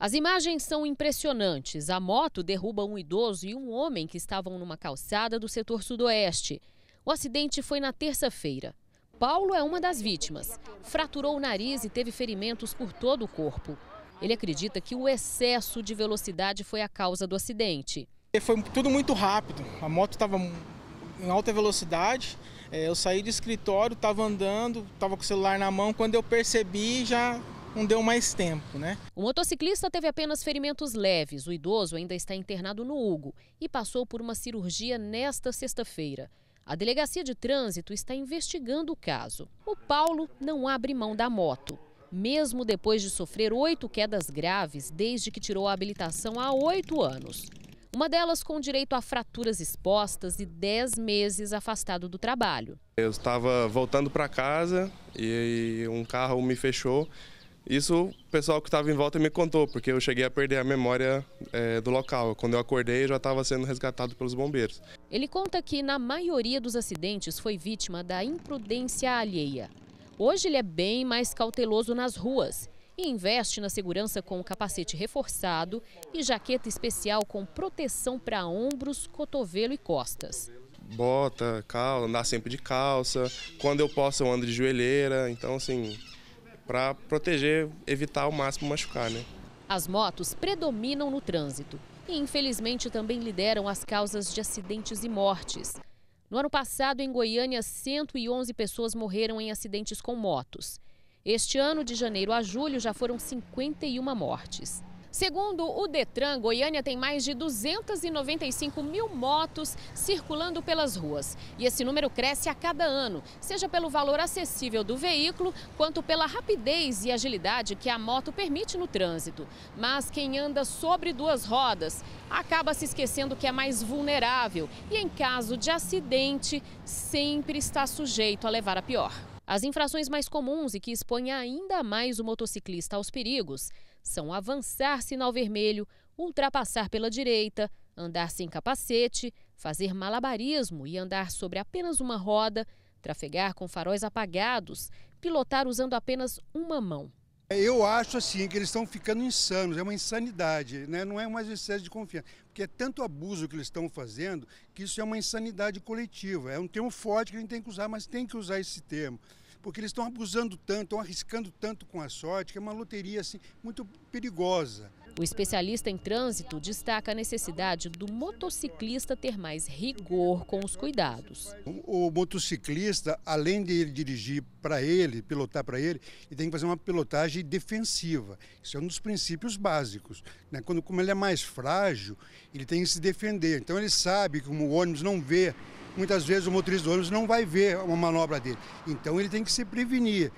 As imagens são impressionantes. A moto derruba um idoso e um homem que estavam numa calçada do setor sudoeste. O acidente foi na terça-feira. Paulo é uma das vítimas. Fraturou o nariz e teve ferimentos por todo o corpo. Ele acredita que o excesso de velocidade foi a causa do acidente. Foi tudo muito rápido. A moto estava em alta velocidade. É, eu saí do escritório, estava andando, estava com o celular na mão. Quando eu percebi, já não deu mais tempo, né? O motociclista teve apenas ferimentos leves. O idoso ainda está internado no Hugo e passou por uma cirurgia nesta sexta-feira. A delegacia de trânsito está investigando o caso. O Paulo não abre mão da moto. Mesmo depois de sofrer oito quedas graves desde que tirou a habilitação há oito anos. Uma delas com direito a fraturas expostas e dez meses afastado do trabalho. Eu estava voltando para casa e um carro me fechou isso o pessoal que estava em volta me contou, porque eu cheguei a perder a memória é, do local. Quando eu acordei, eu já estava sendo resgatado pelos bombeiros. Ele conta que, na maioria dos acidentes, foi vítima da imprudência alheia. Hoje, ele é bem mais cauteloso nas ruas e investe na segurança com capacete reforçado e jaqueta especial com proteção para ombros, cotovelo e costas bota, calça, andar sempre de calça. Quando eu posso, eu ando de joelheira. Então, assim, para proteger, evitar ao máximo machucar. Né? As motos predominam no trânsito e, infelizmente, também lideram as causas de acidentes e mortes. No ano passado, em Goiânia, 111 pessoas morreram em acidentes com motos. Este ano, de janeiro a julho, já foram 51 mortes. Segundo o Detran, Goiânia tem mais de 295 mil motos circulando pelas ruas. E esse número cresce a cada ano, seja pelo valor acessível do veículo, quanto pela rapidez e agilidade que a moto permite no trânsito. Mas quem anda sobre duas rodas acaba se esquecendo que é mais vulnerável e, em caso de acidente, sempre está sujeito a levar a pior. As infrações mais comuns e que expõem ainda mais o motociclista aos perigos são avançar sinal vermelho, ultrapassar pela direita, andar sem capacete, fazer malabarismo e andar sobre apenas uma roda, trafegar com faróis apagados, pilotar usando apenas uma mão. É, eu acho assim que eles estão ficando insanos, é uma insanidade, né? não é mais excesso de confiança, porque é tanto abuso que eles estão fazendo que isso é uma insanidade coletiva. É um termo forte que a gente tem que usar, mas tem que usar esse termo, porque eles estão abusando tanto, estão arriscando tanto com a sorte, que é uma loteria assim muito perigosa. O especialista em trânsito destaca a necessidade do motociclista ter mais rigor com os cuidados. O motociclista, além de ele dirigir para ele, pilotar para ele, ele tem que fazer uma pilotagem defensiva. Isso é um dos princípios básicos. Né? Quando, como ele é mais frágil, ele tem que se defender. Então ele sabe que o ônibus não vê muitas vezes o motorista do ônibus não vai ver uma manobra dele. Então ele tem que se prevenir.